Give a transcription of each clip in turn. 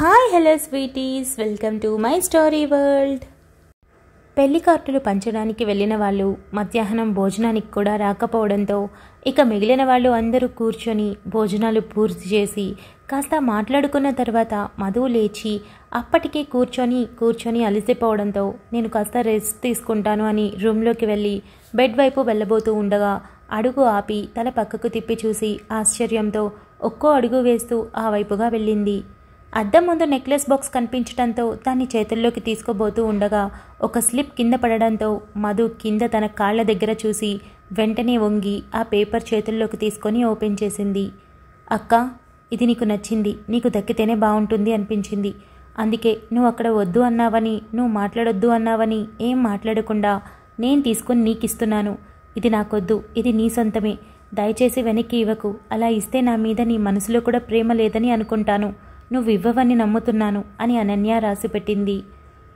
hi hello sweeties welcome to my story world పెళ్లి కార్డులు పంచడానికి వెళ్ళిన వాళ్ళు మధ్యాహ్నం భోజనానికి కూడా రాకపోవడంతో ఇక మిగిలిన వాళ్ళు అందరూ కూర్చొని భోజనాలు పూర్తి చేసి కాస్త మాట్లాడుకున్న తర్వాత మధువు లేచి అప్పటికే కూర్చొని కూర్చొని అలసిపోవడంతో నేను కాస్త రెస్ట్ తీసుకుంటాను అని రూమ్లోకి వెళ్ళి బెడ్ వైపు వెళ్ళబోతూ ఉండగా అడుగు ఆపి తల పక్కకు తిప్పి చూసి ఆశ్చర్యంతో ఒక్కో అడుగు వేస్తూ ఆ వైపుగా వెళ్ళింది అద్దం ముందు నెక్లెస్ బాక్స్ కనిపించడంతో దాన్ని చేతుల్లోకి తీసుకోబోతూ ఉండగా ఒక స్లిప్ కింద పడడంతో మధు కింద తన కాళ్ళ దగ్గర చూసి వెంటనే వంగి ఆ పేపర్ చేతుల్లోకి తీసుకొని ఓపెన్ చేసింది అక్క ఇది నీకు నచ్చింది నీకు దక్కితేనే బాగుంటుంది అనిపించింది అందుకే నువ్వు అక్కడ వద్దు అన్నావని నువ్వు మాట్లాడొద్దు అన్నావని ఏం మాట్లాడకుండా నేను తీసుకొని నీకిస్తున్నాను ఇది నాకొద్దు ఇది నీ సొంతమే దయచేసి వెనక్కి ఇవ్వకు అలా ఇస్తే నా మీద నీ మనసులో కూడా ప్రేమ లేదని అనుకుంటాను నువ్వు ఇవ్వవని నమ్ముతున్నాను అని అనన్య రాసిపెట్టింది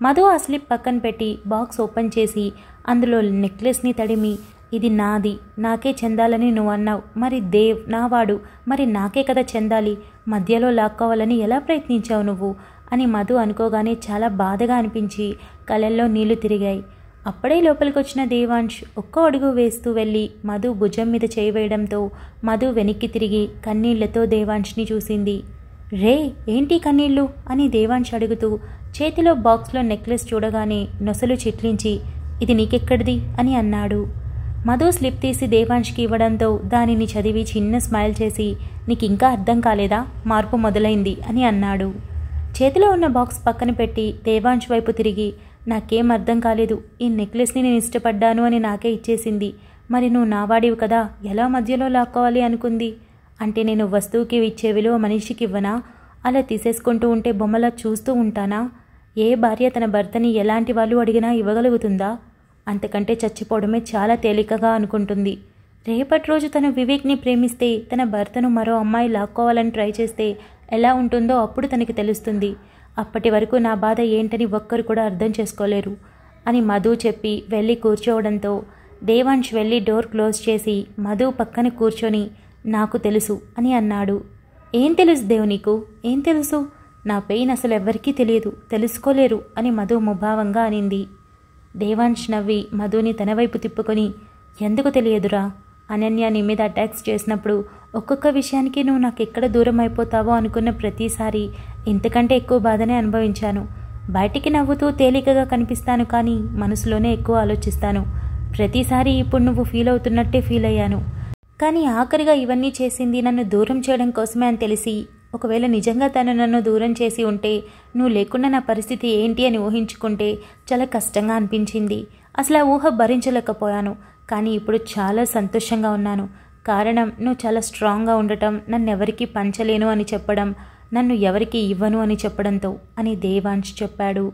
మధు ఆ స్లిప్ పక్కన పెట్టి బాక్స్ ఓపెన్ చేసి అందులో నెక్లెస్ని తడిమి ఇది నాది నాకే చెందాలని నువ్వు అన్నావు మరి దేవ్ నావాడు మరి నాకే కదా చెందాలి మధ్యలో లాక్కోవాలని ఎలా ప్రయత్నించావు నువ్వు అని మధు అనుకోగానే చాలా బాధగా అనిపించి కళల్లో నీళ్లు తిరిగాయి అప్పుడే లోపలికొచ్చిన దేవాంష్ ఒక్క అడుగు వేస్తూ వెళ్ళి మధు భుజం మీద చేయవేయడంతో మధు వెనక్కి తిరిగి కన్నీళ్లతో దేవాంష్ని చూసింది రే ఏంటి కన్నీళ్ళు అని దేవాన్ష్ అడుగుతూ చేతిలో బాక్స్లో నెక్లెస్ చూడగానే నొసలు చిట్లించి ఇది నీకెక్కడిది అని అన్నాడు మధు స్లిప్ తీసి దేవాన్ష్కి ఇవ్వడంతో దానిని చదివి చిన్న స్మైల్ చేసి నీకు ఇంకా అర్థం కాలేదా మార్పు మొదలైంది అని అన్నాడు చేతిలో ఉన్న బాక్స్ పక్కన పెట్టి దేవాన్ష్ వైపు తిరిగి నాకేం అర్థం కాలేదు ఈ నెక్లెస్ని నేను ఇష్టపడ్డాను అని నాకే ఇచ్చేసింది మరి నువ్వు నావాడివి కదా ఎలా మధ్యలో లాక్కోవాలి అనుకుంది అంటే నేను వస్తువుకి ఇచ్చే విలువ మనిషికి ఇవ్వనా అలా తీసేసుకుంటూ ఉంటే బొమ్మలా చూస్తూ ఉంటానా ఏ భార్య తన భర్తని ఎలాంటి వాళ్ళు అడిగినా ఇవ్వగలుగుతుందా అంతకంటే చచ్చిపోవడమే చాలా తేలికగా అనుకుంటుంది రేపటి రోజు తను వివేక్ని ప్రేమిస్తే తన భర్తను మరో అమ్మాయి లాక్కోవాలని ట్రై చేస్తే ఎలా ఉంటుందో అప్పుడు తనకి తెలుస్తుంది అప్పటి వరకు నా బాధ ఏంటని ఒక్కరు కూడా అర్థం చేసుకోలేరు అని మధు చెప్పి వెళ్ళి కూర్చోవడంతో దేవాంష్ వెళ్ళి డోర్ క్లోజ్ చేసి మధు పక్కన కూర్చొని నాకు తెలుసు అని అన్నాడు ఏం తెలుసు దేవు నీకు ఏం తెలుసు నా పెయిన్ అసలు ఎవ్వరికీ తెలియదు తెలుసుకోలేరు అని మధు ముభావంగా అనింది దేవాంశ్ నవ్వి మధుని తన వైపు తిప్పుకొని ఎందుకు తెలియదురా అనన్య నీ మీద అటాక్స్ చేసినప్పుడు ఒక్కొక్క విషయానికి నువ్వు నాకు ఎక్కడ దూరం అయిపోతావో అనుకున్న ప్రతిసారి ఇంతకంటే ఎక్కువ బాధనే అనుభవించాను బయటికి నవ్వుతూ తేలికగా కనిపిస్తాను కానీ మనసులోనే ఎక్కువ ఆలోచిస్తాను ప్రతిసారి ఇప్పుడు నువ్వు ఫీల్ అవుతున్నట్టే ఫీల్ అయ్యాను కానీ ఆఖరిగా ఇవన్నీ చేసింది నన్ను దూరం చేయడం కోసమే అని తెలిసి ఒకవేళ నిజంగా తను నన్ను దూరం చేసి ఉంటే నువ్వు లేకుండా నా పరిస్థితి ఏంటి అని ఊహించుకుంటే చాలా కష్టంగా అనిపించింది అసలు ఆ ఊహ భరించలేకపోయాను కానీ ఇప్పుడు చాలా సంతోషంగా ఉన్నాను కారణం నువ్వు చాలా స్ట్రాంగ్గా ఉండటం నన్ను ఎవరికీ పంచలేను అని చెప్పడం నన్ను ఎవరికి ఇవ్వను అని చెప్పడంతో అని దేవాంశ్ చెప్పాడు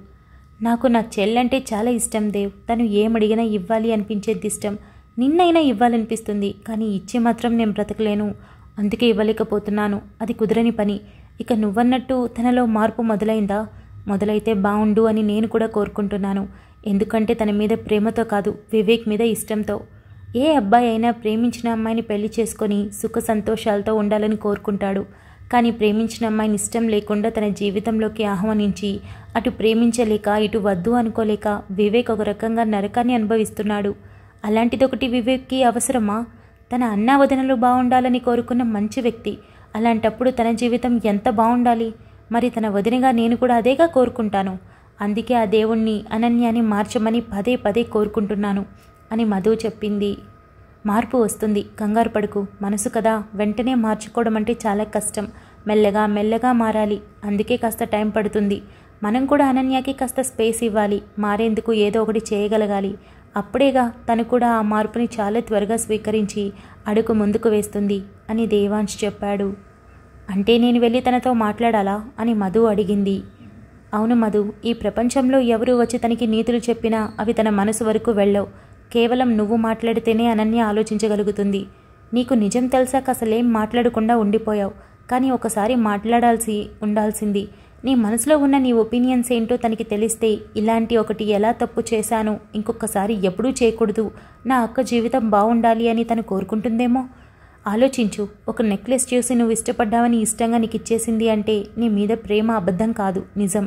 నాకు నా చెల్లంటే చాలా ఇష్టం దేవ్ తను ఏమడిగినా ఇవ్వాలి అనిపించేది ఇష్టం నిన్నైనా ఇవ్వాలనిపిస్తుంది కానీ ఇచ్చి మాత్రం నేను బ్రతకలేను అందుకే ఇవ్వలేకపోతున్నాను అది కుదరని పని ఇక నువ్వన్నట్టు తనలో మార్పు మొదలైందా మొదలైతే బాగుండు అని నేను కూడా కోరుకుంటున్నాను ఎందుకంటే తన మీద ప్రేమతో కాదు వివేక్ మీద ఇష్టంతో ఏ అబ్బాయి అయినా ప్రేమించిన అమ్మాయిని పెళ్లి చేసుకొని సుఖ సంతోషాలతో ఉండాలని కోరుకుంటాడు కానీ ప్రేమించిన అమ్మాయిని ఇష్టం లేకుండా తన జీవితంలోకి ఆహ్వానించి అటు ప్రేమించలేక ఇటు వద్దు అనుకోలేక వివేక్ ఒక రకంగా నరకాన్ని అనుభవిస్తున్నాడు అలాంటిదొకటి వివేక్కి అవసరమా తన అన్నా వదనలు బాగుండాలని కోరుకున్న మంచి వ్యక్తి అలాంటప్పుడు తన జీవితం ఎంత బాగుండాలి మరి తన వదినగా నేను కూడా అదేగా కోరుకుంటాను అందుకే ఆ దేవుణ్ణి అనన్యాన్ని మార్చమని పదే పదే కోరుకుంటున్నాను అని మధు చెప్పింది మార్పు వస్తుంది కంగారు పడుకు మనసు కదా వెంటనే మార్చుకోవడం అంటే చాలా కష్టం మెల్లగా మెల్లగా మారాలి అందుకే కాస్త టైం పడుతుంది మనం కూడా అనన్యాకి కాస్త స్పేస్ ఇవ్వాలి మారేందుకు ఏదో ఒకటి చేయగలగాలి అప్పుడేగా తను కూడా ఆ మార్పుని చాలా త్వరగా స్వీకరించి అడుగు ముందుకు వేస్తుంది అని దేవాంశ్ చెప్పాడు అంటే నేను వెళ్ళి తనతో మాట్లాడాలా అని మధు అడిగింది అవును మధు ఈ ప్రపంచంలో ఎవరు వచ్చి తనకి నీతులు చెప్పినా అవి తన మనసు వరకు వెళ్ళవు కేవలం నువ్వు మాట్లాడితేనే అనన్య ఆలోచించగలుగుతుంది నీకు నిజం తెలిసాక అసలేం మాట్లాడకుండా ఉండిపోయావు కానీ ఒకసారి మాట్లాడాల్సి ఉండాల్సింది నీ మనసులో ఉన్న నీ ఒపీనియన్స్ ఏంటో తనకి తెలిస్తే ఇలాంటి ఒకటి ఎలా తప్పు చేశాను ఇంకొకసారి ఎప్పుడూ చేయకూడదు నా అక్క జీవితం బాగుండాలి అని తను కోరుకుంటుందేమో ఆలోచించు ఒక నెక్లెస్ చూసి నువ్వు ఇష్టపడ్డావని ఇష్టంగా నీకు ఇచ్చేసింది అంటే నీ మీద ప్రేమ అబద్ధం కాదు నిజం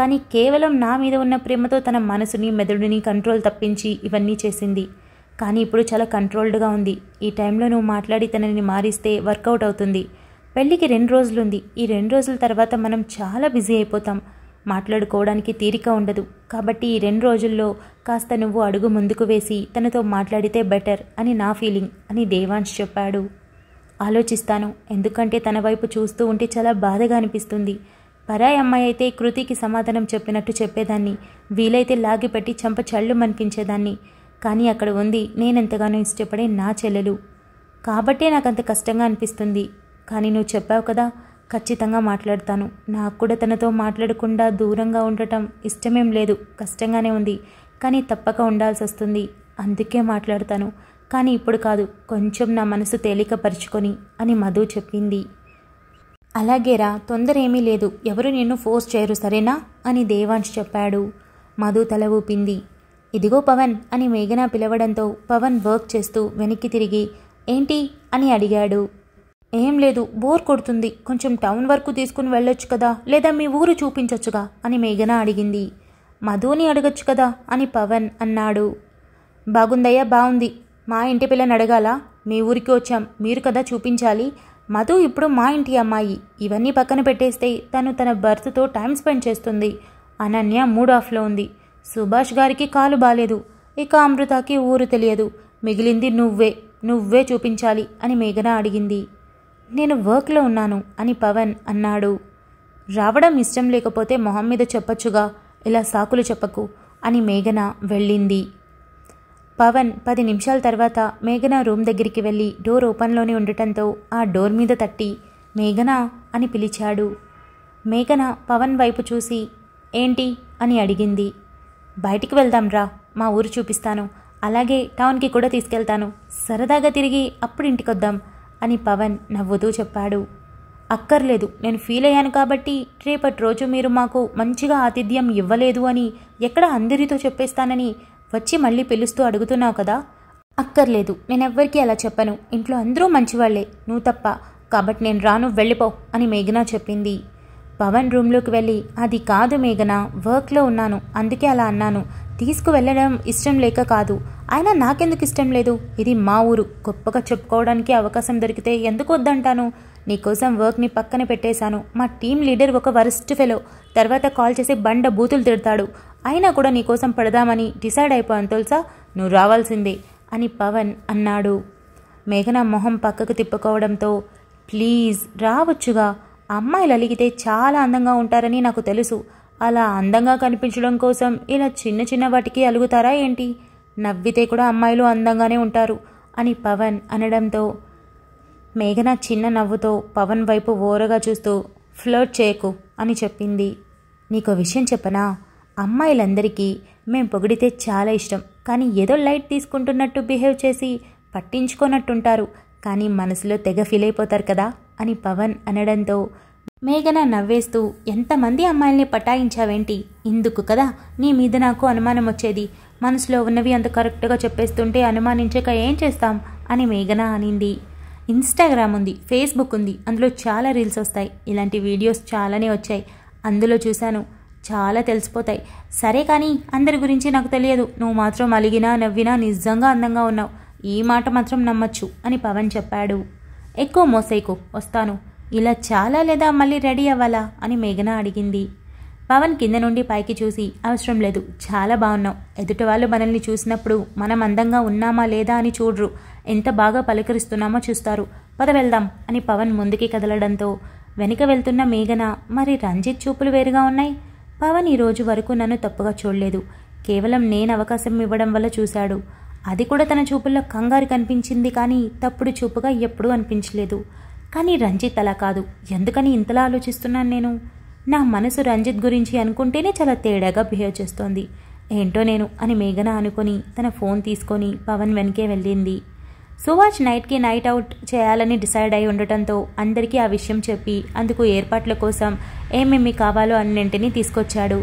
కానీ కేవలం నా మీద ఉన్న ప్రేమతో తన మనసుని మెదడుని కంట్రోల్ తప్పించి ఇవన్నీ చేసింది కానీ ఇప్పుడు చాలా కంట్రోల్డ్గా ఉంది ఈ టైంలో నువ్వు మాట్లాడి తనని మారిస్తే వర్కౌట్ అవుతుంది పెళ్ళికి రెండు రోజులుంది ఈ రెండు రోజుల తర్వాత మనం చాలా బిజీ అయిపోతాం మాట్లాడుకోవడానికి తీరిక ఉండదు కాబట్టి ఈ రెండు రోజుల్లో కాస్త నువ్వు అడుగు ముందుకు వేసి తనతో మాట్లాడితే బెటర్ అని నా ఫీలింగ్ అని దేవాన్స్ చెప్పాడు ఆలోచిస్తాను ఎందుకంటే తన వైపు చూస్తూ ఉంటే చాలా బాధగా అనిపిస్తుంది పరాయి అమ్మాయి అయితే కృతికి సమాధానం చెప్పినట్టు చెప్పేదాన్ని వీలైతే లాగిపెట్టి చంప చళ్ళు మనిపించేదాన్ని కానీ అక్కడ ఉంది నేనెంతగానో ఇష్టపడే నా చెల్లెలు కాబట్టే నాకంత కష్టంగా అనిపిస్తుంది కానీ నువ్వు చెప్పావు కదా ఖచ్చితంగా మాట్లాడతాను నాకు కూడా తనతో మాట్లాడకుండా దూరంగా ఉండటం ఇష్టమేం లేదు కష్టంగానే ఉంది కానీ తప్పక ఉండాల్సి వస్తుంది అందుకే మాట్లాడతాను కానీ ఇప్పుడు కాదు కొంచెం నా మనసు తేలికపరుచుకొని అని మధు చెప్పింది అలాగేరా తొందర ఏమీ లేదు ఎవరు నిన్ను ఫోర్స్ చేయరు సరేనా అని దేవాంశ్ చెప్పాడు మధు తల ఊపింది ఇదిగో పవన్ అని మేఘన పిలవడంతో పవన్ వర్క్ చేస్తూ వెనక్కి తిరిగి ఏంటి అని అడిగాడు ఏం లేదు బోర్ కొడుతుంది కొంచెం టౌన్ వరకు తీసుకుని వెళ్ళొచ్చు కదా లేదా మీ ఊరు చూపించొచ్చుగా అని మేఘన అడిగింది మధుని అడగొచ్చు కదా అని పవన్ అన్నాడు బాగుందయ్యా బాగుంది మా ఇంటి పిల్లని అడగాల మీ ఊరికి వచ్చాం మీరు కదా చూపించాలి మధు ఇప్పుడు మా ఇంటి అమ్మాయి ఇవన్నీ పక్కన పెట్టేస్తే తను తన బర్త్తో టైం స్పెండ్ చేస్తుంది అనన్య మూడ్ ఆఫ్లో ఉంది సుభాష్ గారికి కాలు బాలేదు ఇక అమృతకి ఊరు తెలియదు మిగిలింది నువ్వే నువ్వే చూపించాలి అని మేఘన అడిగింది నేను వర్క్లో ఉన్నాను అని పవన్ అన్నాడు రావడం ఇష్టం లేకపోతే మొహం మీద చెప్పొచ్చుగా ఇలా సాకులు చెప్పకు అని మేఘన వెళ్ళింది పవన్ పది నిమిషాల తర్వాత మేఘన రూమ్ దగ్గరికి వెళ్ళి డోర్ ఓపెన్లోనే ఉండటంతో ఆ డోర్ మీద తట్టి మేఘన అని పిలిచాడు మేఘన పవన్ వైపు చూసి ఏంటి అని అడిగింది బయటికి వెళ్దాం రా మా ఊరు చూపిస్తాను అలాగే టౌన్కి కూడా తీసుకెళ్తాను సరదాగా తిరిగి అప్పుడు ఇంటికి వద్దాం అని పవన్ నవ్వుతూ చెప్పాడు అక్కర్లేదు నేను ఫీల్ అయ్యాను కాబట్టి రేపటి రోజు మీరు మాకు మంచిగా ఆతిథ్యం ఇవ్వలేదు అని ఎక్కడ అందరితో చెప్పేస్తానని వచ్చి మళ్ళీ పిలుస్తూ అడుగుతున్నావు కదా అక్కర్లేదు నేనెవ్వరికీ అలా చెప్పను ఇంట్లో అందరూ మంచివాళ్లే నువ్వు తప్ప కాబట్టి నేను రాను వెళ్ళిపో అని మేఘన చెప్పింది పవన్ రూమ్లోకి వెళ్ళి అది కాదు మేఘన వర్క్లో ఉన్నాను అందుకే అలా అన్నాను తీసుకువెళ్ళడం ఇష్టం లేక కాదు అయినా నాకెందుకు ఇష్టం లేదు ఇది మా ఊరు గొప్పగా చెప్పుకోవడానికి అవకాశం దొరికితే ఎందుకు వద్దంటాను నీకోసం వర్క్ని పక్కన పెట్టేశాను మా టీం లీడర్ ఒక వరస్ట్ ఫెలో తర్వాత కాల్ చేసి బండ బూతులు తిడతాడు అయినా కూడా నీకోసం పడదామని డిసైడ్ అయిపోయాను తెలుసా నువ్వు రావాల్సిందే అని పవన్ అన్నాడు మేఘన మొహం పక్కకు తిప్పుకోవడంతో ప్లీజ్ రావచ్చుగా అమ్మాయిలు అలిగితే చాలా అందంగా ఉంటారని నాకు తెలుసు అలా అందంగా కనిపించడం కోసం ఇలా చిన్న చిన్న వాటికి అలుగుతారా ఏంటి నవ్వితే కూడా అమ్మాయిలు అందంగానే ఉంటారు అని పవన్ అనడంతో మేఘన చిన్న నవ్వుతో పవన్ వైపు ఓరగా చూస్తూ ఫ్లర్ట్ చేయకు అని చెప్పింది నీకు విషయం చెప్పనా అమ్మాయిలందరికీ మేం పొగిడితే చాలా ఇష్టం కానీ ఏదో లైట్ తీసుకుంటున్నట్టు బిహేవ్ చేసి పట్టించుకోనట్టుంటారు కానీ మనసులో తెగ ఫీల్ అయిపోతారు కదా అని పవన్ అనడంతో మేఘన నవ్వేస్తూ ఎంతమంది అమ్మాయిల్ని పటాయించావేంటి ఇందుకు కదా నీ మీద నాకు అనుమానం వచ్చేది మనసులో ఉన్నవి అంత కరెక్ట్గా చెప్పేస్తుంటే అనుమానించక ఏం చేస్తాం అని మేఘన అనింది ఇన్స్టాగ్రామ్ ఉంది ఫేస్బుక్ ఉంది అందులో చాలా రీల్స్ వస్తాయి ఇలాంటి వీడియోస్ చాలానే వచ్చాయి అందులో చూశాను చాలా తెలిసిపోతాయి సరే కానీ అందరి గురించి నాకు తెలియదు నువ్వు మాత్రం అలిగినా నవ్వినా నిజంగా అందంగా ఉన్నావు ఈ మాట మాత్రం నమ్మచ్చు అని పవన్ చెప్పాడు ఎక్కువ మోసైకు వస్తాను ఇలా చాలా లేదా మళ్ళీ రెడీ అవ్వాలా అని మేఘన అడిగింది పవన్ కింద నుండి పైకి చూసి అవసరం లేదు చాలా బాగున్నాం ఎదుటి వాళ్ళు మనల్ని చూసినప్పుడు మనం అందంగా ఉన్నామా లేదా అని చూడరు ఎంత బాగా పలకరిస్తున్నామో చూస్తారు పద వెళ్దాం అని పవన్ ముందుకి కదలడంతో వెనుక వెళ్తున్న మేఘన మరి రంజిత్ చూపులు వేరుగా ఉన్నాయి పవన్ ఈ రోజు వరకు నన్ను తప్పుగా చూడలేదు కేవలం నేను అవకాశం ఇవ్వడం వల్ల చూశాడు అది కూడా తన చూపుల్లో కంగారు కనిపించింది కానీ తప్పుడు చూపుగా ఎప్పుడూ అనిపించలేదు కానీ రంజిత్ అలా కాదు ఎందుకని ఇంతలా ఆలోచిస్తున్నాను నేను నా మనసు రంజిత్ గురించి అనుకుంటేనే చాలా తేడాగా బిహేవ్ చేస్తోంది ఏంటో నేను అని మేఘన అనుకుని తన ఫోన్ తీసుకొని పవన్ వెనకే వెళ్ళింది సువాజ్ నైట్కి నైట్ అవుట్ చేయాలని డిసైడ్ అయి ఉండటంతో అందరికీ ఆ విషయం చెప్పి అందుకు ఏర్పాట్ల కోసం ఏమేమి కావాలో అన్నింటినీ తీసుకొచ్చాడు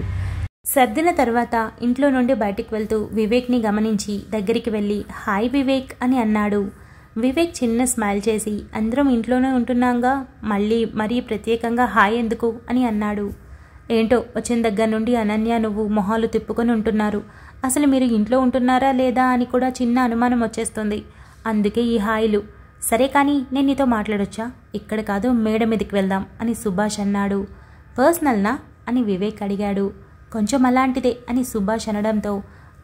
సర్దిన తర్వాత ఇంట్లో నుండి బయటికి వెళ్తూ వివేక్ని గమనించి దగ్గరికి వెళ్ళి హాయ్ వివేక్ అని అన్నాడు వివేక్ చిన్న స్మైల్ చేసి అందరం ఇంట్లోనే ఉంటున్నాంగా మళ్ళీ మరీ ప్రత్యేకంగా హాయ్ ఎందుకు అని అన్నాడు ఏంటో వచ్చిన దగ్గర నుండి అనన్య నువ్వు మొహాలు తిప్పుకొని ఉంటున్నారు అసలు మీరు ఇంట్లో ఉంటున్నారా లేదా అని కూడా చిన్న అనుమానం వచ్చేస్తుంది అందుకే ఈ హాయిలు సరే కానీ నేను నీతో మాట్లాడొచ్చా ఇక్కడ కాదు మేడ మీదకి వెళ్దాం అని సుభాష్ అన్నాడు పర్సనల్నా అని వివేక్ అడిగాడు కొంచెం అలాంటిదే అని సుభాష్ అనడంతో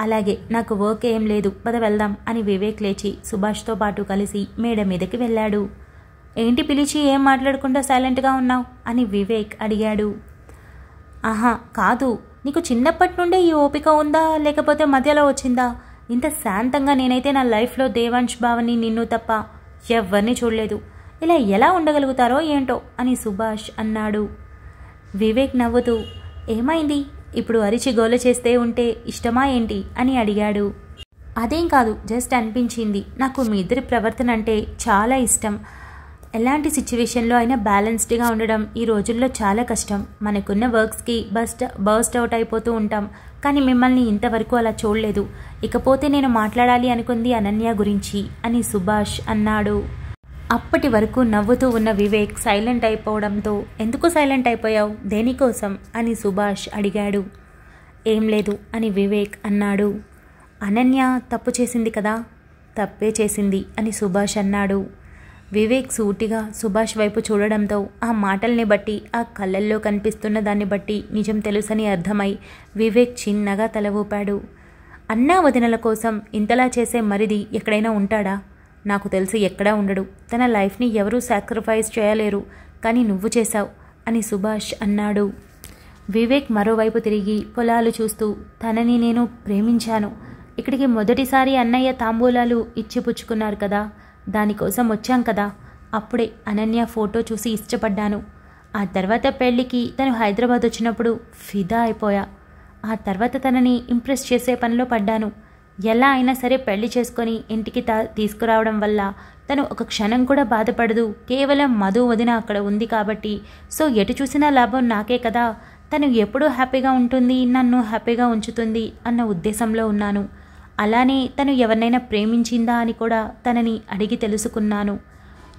అలాగే నాకు వర్క్ ఏం లేదు పద వెళ్దాం అని వివేక్ లేచి సుభాష్తో పాటు కలిసి మేడ మీదకి వెళ్ళాడు ఏంటి పిలిచి ఏం మాట్లాడకుండా సైలెంట్గా ఉన్నావు అని వివేక్ అడిగాడు ఆహా కాదు నీకు చిన్నప్పటి నుండే ఈ ఓపిక ఉందా లేకపోతే మధ్యలో వచ్చిందా ఇంత శాంతంగా నేనైతే నా లైఫ్లో దేవాంశ్ భావని నిన్ను తప్ప ఎవరిని చూడలేదు ఇలా ఎలా ఉండగలుగుతారో ఏంటో అని సుభాష్ అన్నాడు వివేక్ నవ్వుతూ ఏమైంది ఇప్పుడు అరిచి గోల చేస్తే ఉంటే ఇష్టమా ఏంటి అని అడిగాడు అదేం కాదు జస్ట్ అనిపించింది నాకు మీ ఇద్దరి ప్రవర్తన అంటే చాలా ఇష్టం ఎలాంటి సిచ్యువేషన్లో అయినా బ్యాలెన్స్డ్గా ఉండడం ఈ రోజుల్లో చాలా కష్టం మనకున్న వర్క్స్కి బస్ట్ బర్స్ట్ అవుట్ అయిపోతూ ఉంటాం కానీ మిమ్మల్ని ఇంతవరకు అలా చూడలేదు ఇకపోతే నేను మాట్లాడాలి అనుకుంది అనన్య గురించి అని సుభాష్ అన్నాడు అప్పటి వరకు నవ్వుతూ ఉన్న వివేక్ సైలెంట్ అయిపోవడంతో ఎందుకు సైలెంట్ అయిపోయావు దేనికోసం అని సుభాష్ అడిగాడు ఏం లేదు అని వివేక్ అన్నాడు అనన్య తప్పు చేసింది కదా తప్పే చేసింది అని సుభాష్ అన్నాడు వివేక్ సూటిగా సుభాష్ వైపు చూడడంతో ఆ మాటల్ని బట్టి ఆ కళ్ళల్లో కనిపిస్తున్న దాన్ని బట్టి నిజం తెలుసని అర్థమై వివేక్ చిన్నగా తల ఊపాడు అన్నా వదినల కోసం ఇంతలా చేసే మరిది ఎక్కడైనా ఉంటాడా నాకు తెలిసి ఎక్కడా ఉండడు తన లైఫ్ని ఎవరూ సాక్రిఫైస్ చేయలేరు కానీ నువ్వు చేశావు అని సుభాష్ అన్నాడు వివేక్ మరోవైపు తిరిగి పొలాలు చూస్తూ తనని నేను ప్రేమించాను ఇక్కడికి మొదటిసారి అన్నయ్య తాంబూలాలు ఇచ్చిపుచ్చుకున్నారు కదా దానికోసం వచ్చాం కదా అప్పుడే అనన్య ఫోటో చూసి ఇష్టపడ్డాను ఆ తర్వాత పెళ్లికి తను హైదరాబాద్ వచ్చినప్పుడు ఫిదా అయిపోయా ఆ తర్వాత తనని ఇంప్రెస్ చేసే పనిలో పడ్డాను ఎలా అయినా సరే పెళ్లి చేసుకొని ఇంటికి తా తీసుకురావడం వల్ల తను ఒక క్షణం కూడా బాధపడదు కేవలం మధు వదిన అక్కడ ఉంది కాబట్టి సో ఎటు చూసినా లాభం నాకే కదా తను ఎప్పుడూ హ్యాపీగా ఉంటుంది నన్ను హ్యాపీగా ఉంచుతుంది అన్న ఉద్దేశంలో ఉన్నాను అలానే తను ఎవరినైనా ప్రేమించిందా అని కూడా తనని అడిగి తెలుసుకున్నాను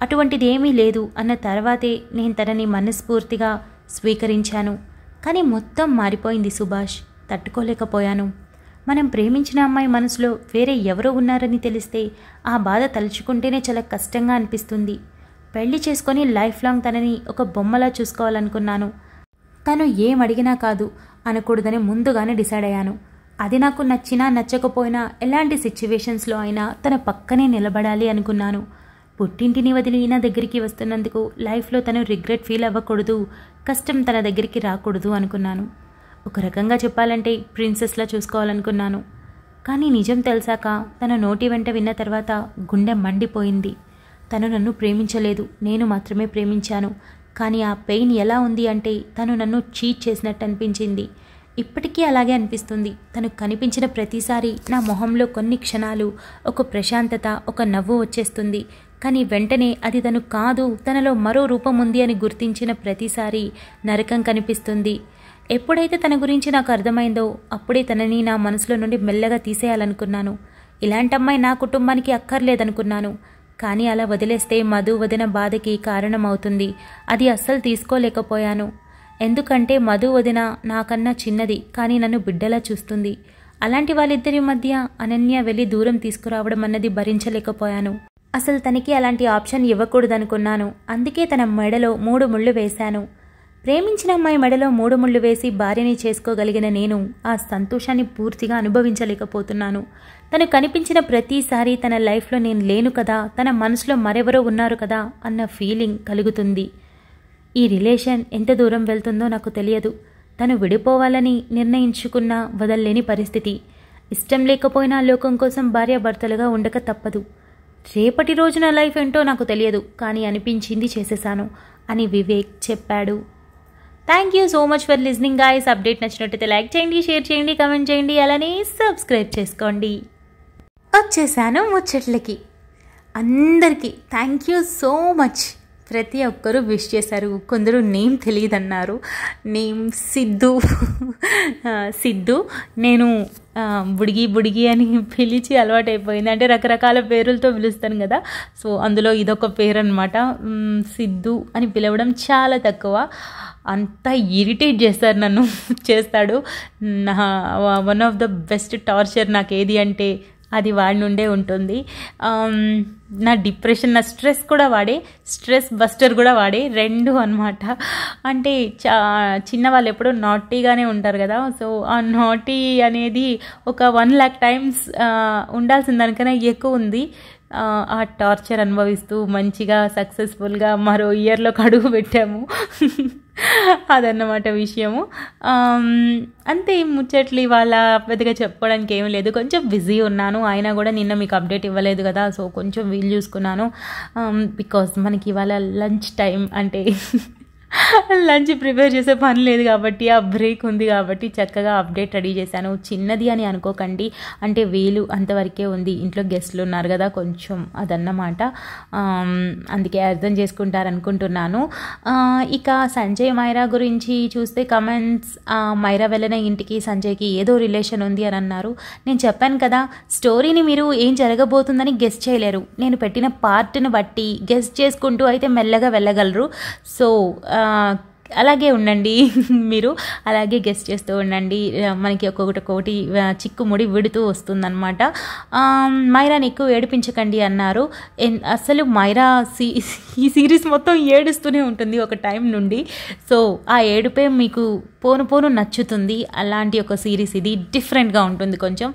అటువంటిదేమీ లేదు అన్న తర్వాతే నేను తనని మనస్ఫూర్తిగా స్వీకరించాను కానీ మొత్తం మారిపోయింది సుభాష్ తట్టుకోలేకపోయాను మనం ప్రేమించిన అమ్మాయి మనసులో వేరే ఎవరో ఉన్నారని తెలిస్తే ఆ బాధ తలుచుకుంటేనే చాలా కష్టంగా అనిపిస్తుంది పెళ్లి చేసుకొని లైఫ్ లాంగ్ తనని ఒక బొమ్మలా చూసుకోవాలనుకున్నాను తను ఏం అడిగినా కాదు అనకూడదని ముందుగానే డిసైడ్ అయ్యాను అది నాకు నచ్చినా నచ్చకపోయినా ఎలాంటి సిచ్యువేషన్స్లో అయినా తన పక్కనే నిలబడాలి అనుకున్నాను పుట్టింటిని వదిలి నా దగ్గరికి వస్తున్నందుకు లైఫ్లో తను రిగ్రెట్ ఫీల్ అవ్వకూడదు కష్టం తన దగ్గరికి రాకూడదు అనుకున్నాను ఒక రకంగా చెప్పాలంటే ప్రిన్సెస్లా చూసుకోవాలనుకున్నాను కానీ నిజం తెలిసాక తన నోటి వెంట విన్న తర్వాత గుండె మండిపోయింది తను నన్ను ప్రేమించలేదు నేను మాత్రమే ప్రేమించాను కానీ ఆ పెయిన్ ఎలా ఉంది అంటే తను నన్ను చీట్ చేసినట్టు అనిపించింది ఇప్పటికీ అలాగే అనిపిస్తుంది తను కనిపించిన ప్రతిసారి నా మొహంలో కొన్ని క్షణాలు ఒక ప్రశాంతత ఒక నవ్వు వచ్చేస్తుంది కానీ వెంటనే అది తను కాదు తనలో మరో రూపం ఉంది అని గుర్తించిన ప్రతిసారి నరకం కనిపిస్తుంది ఎప్పుడైతే తన గురించి నాకు అర్థమైందో అప్పుడే తనని నా మనసులో నుండి మెల్లగా తీసేయాలనుకున్నాను ఇలాంటి అమ్మాయి నా కుటుంబానికి అక్కర్లేదనుకున్నాను కానీ అలా వదిలేస్తే మధు వదిన బాధకి కారణమవుతుంది అది అస్సలు తీసుకోలేకపోయాను ఎందుకంటే మధు వదిన నాకన్నా చిన్నది కానీ నన్ను బిడ్డలా చూస్తుంది అలాంటి వాళ్ళిద్దరి మధ్య అనన్య వెళ్ళి దూరం తీసుకురావడం అన్నది భరించలేకపోయాను అసలు తనకి అలాంటి ఆప్షన్ ఇవ్వకూడదనుకున్నాను అందుకే తన మెడలో మూడు ముళ్ళు వేశాను ప్రేమించిన అమ్మాయి మెడలో మూడు ముళ్ళు వేసి భార్యని చేసుకోగలిగిన నేను ఆ సంతోషాన్ని పూర్తిగా అనుభవించలేకపోతున్నాను తను కనిపించిన ప్రతిసారి తన లైఫ్లో నేను లేను కదా తన మనసులో మరెవరో ఉన్నారు కదా అన్న ఫీలింగ్ కలుగుతుంది ఈ రిలేషన్ ఎంత దూరం వెళ్తుందో నాకు తెలియదు తను విడిపోవాలని నిర్ణయించుకున్న వదల్లేని పరిస్థితి ఇష్టం లేకపోయినా లోకం కోసం భార్యాభర్తలుగా ఉండక తప్పదు రేపటి రోజున లైఫ్ ఏంటో నాకు తెలియదు కానీ అనిపించింది చేసేశాను అని వివేక్ చెప్పాడు thank you so much for listening guys update నచ్చినట్టయితే లైక్ చేయండి షేర్ చేయండి కమెంట్ చేయండి అలానే సబ్స్క్రైబ్ చేసుకోండి వచ్చేసాను ముచ్చట్లకి అందరికీ థ్యాంక్ యూ సో మచ్ ప్రతి ఒక్కరూ విష్ చేశారు కొందరు నేమ్ తెలియదన్నారు నేమ్ సిద్ధు సిద్ధు నేను బుడిగి బుడిగి అని పిలిచి అలవాటైపోయింది అంటే రకరకాల పేరులతో పిలుస్తాను కదా సో అందులో ఇదొక పేరు అనమాట సిద్ధు అని పిలవడం చాలా తక్కువ అంత ఇరిటేట్ చేస్తారు నన్ను చేస్తాడు నా one of the best torture నాకు ఏది అంటే అది వాడి నుండే ఉంటుంది నా డిప్రెషన్ నా స్ట్రెస్ కూడా వాడే స్ట్రెస్ బస్టర్ కూడా వాడే రెండు అనమాట అంటే చా చిన్నవాళ్ళు ఎప్పుడూ నాటీగానే ఉంటారు కదా సో ఆ నాటీ అనేది ఒక వన్ ల్యాక్ టైమ్స్ ఉండాల్సిన దానికన్నా ఎక్కువ ఉంది ఆ టార్చర్ అనుభవిస్తూ మంచిగా సక్సెస్ఫుల్గా మరో ఇయర్లోకి అడుగు పెట్టాము అదన్నమాట విషయము అంతే ముచ్చట్లు ఇవాళ పెద్దగా చెప్పుకోవడానికి ఏం లేదు కొంచెం బిజీ ఉన్నాను అయినా కూడా నిన్న మీకు అప్డేట్ ఇవ్వలేదు కదా సో కొంచెం వీలు చూసుకున్నాను బికాస్ మనకి ఇవాళ లంచ్ టైం అంటే లంచ్ ప్రిపేర్ చేసే పని లేదు కాబట్టి ఆ బ్రేక్ ఉంది కాబట్టి చక్కగా అప్డేట్ రెడీ చేశాను చిన్నది అని అనుకోకండి అంటే వేలు అంతవరకే ఉంది ఇంట్లో గెస్ట్లు ఉన్నారు కదా కొంచెం అదన్నమాట అందుకే అర్థం చేసుకుంటారు అనుకుంటున్నాను ఇక సంజయ్ మైరా గురించి చూస్తే కమెంట్స్ మైరా వెళ్ళిన ఇంటికి సంజయ్కి ఏదో రిలేషన్ ఉంది అని అన్నారు నేను చెప్పాను కదా స్టోరీని మీరు ఏం జరగబోతుందని గెస్ట్ చేయలేరు నేను పెట్టిన పార్ట్ని బట్టి గెస్ట్ చేసుకుంటూ అయితే మెల్లగా వెళ్ళగలరు సో అలాగే ఉండండి మీరు అలాగే గెస్ట్ చేస్తూ ఉండండి మనకి ఒక్కొక్కటి ఒక్కొక్కటి చిక్కుముడి విడుతూ వస్తుందన్నమాట మైరాని ఎక్కువ ఏడిపించకండి అన్నారు అసలు మైరా సీ ఈ సిరీస్ మొత్తం ఏడుస్తూనే ఉంటుంది ఒక టైం నుండి సో ఆ ఏడుపే మీకు పోను పోను నచ్చుతుంది అలాంటి ఒక సిరీస్ ఇది డిఫరెంట్గా ఉంటుంది కొంచెం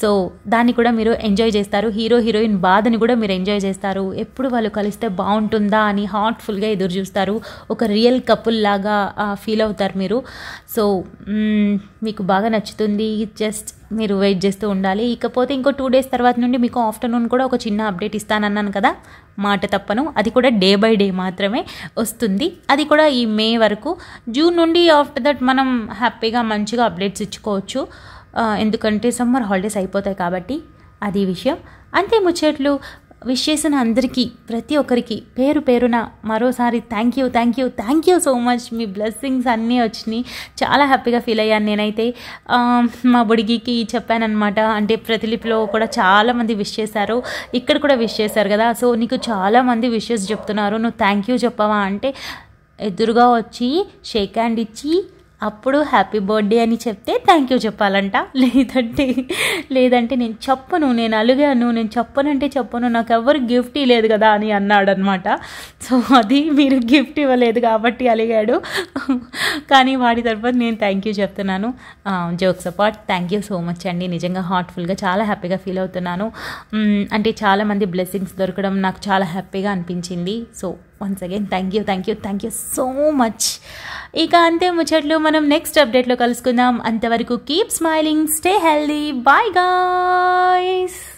సో దాన్ని కూడా మీరు ఎంజాయ్ చేస్తారు హీరో హీరోయిన్ బాధని కూడా మీరు ఎంజాయ్ చేస్తారు ఎప్పుడు వాళ్ళు కలిస్తే బాగుంటుందా అని హార్ట్ఫుల్గా ఎదురు చూస్తారు ఒక రియల్ కపుల్ లాగా ఫీల్ అవుతారు మీరు సో మీకు బాగా నచ్చుతుంది జస్ట్ మీరు వెయిట్ చేస్తూ ఉండాలి ఇకపోతే ఇంకో టూ డేస్ తర్వాత నుండి మీకు ఆఫ్టర్నూన్ కూడా ఒక చిన్న అప్డేట్ ఇస్తానన్నాను కదా మాట తప్పను అది కూడా డే బై డే మాత్రమే వస్తుంది అది కూడా ఈ మే వరకు జూన్ నుండి ఆఫ్టర్ దట్ మనం హ్యాపీగా మంచిగా అప్డేట్స్ ఇచ్చుకోవచ్చు ఎందుకంటే సమ్మర్ హాలిడేస్ అయిపోతాయి కాబట్టి అది విషయం అంతే ముచ్చట్లు విష్ చేసిన అందరికీ ప్రతి ఒక్కరికి పేరు పేరున మరోసారి thank you thank you thank you so much మీ బ్లెస్సింగ్స్ అన్నీ వచ్చినాయి చాలా హ్యాపీగా ఫీల్ అయ్యాను నేనైతే మా బుడిగికి చెప్పానమాట అంటే ప్రతిలిపిలో కూడా చాలామంది విష్ చేశారు ఇక్కడ కూడా విష్ చేశారు కదా సో నీకు చాలామంది విషెస్ చెప్తున్నారు నువ్వు థ్యాంక్ యూ చెప్పావా అంటే ఎదురుగా వచ్చి షేక్ హ్యాండ్ ఇచ్చి అప్పుడు హ్యాపీ బర్త్డే అని చెప్తే థ్యాంక్ యూ చెప్పాలంట లేదంటే లేదంటే నేను చెప్పను నేను అలిగాను నేను చెప్పనంటే చెప్పను నాకు ఎవరు గిఫ్ట్ ఇవ్వలేదు కదా అని అన్నాడనమాట సో అది మీరు గిఫ్ట్ ఇవ్వలేదు కాబట్టి అలిగాడు కానీ వాడి తర్వాత నేను థ్యాంక్ యూ చెప్తున్నాను jokes apart thank you so much అండి నిజంగా హార్ట్ఫుల్గా చాలా హ్యాపీగా ఫీల్ అవుతున్నాను అంటే చాలామంది బ్లెస్సింగ్స్ దొరకడం నాకు చాలా హ్యాపీగా అనిపించింది so once again thank you thank you thank you so much ఇక అంతే ముచ్చట్లు మనం నెక్స్ట్ అప్డేట్లో కలుసుకుందాం అంతవరకు keep smiling stay healthy bye guy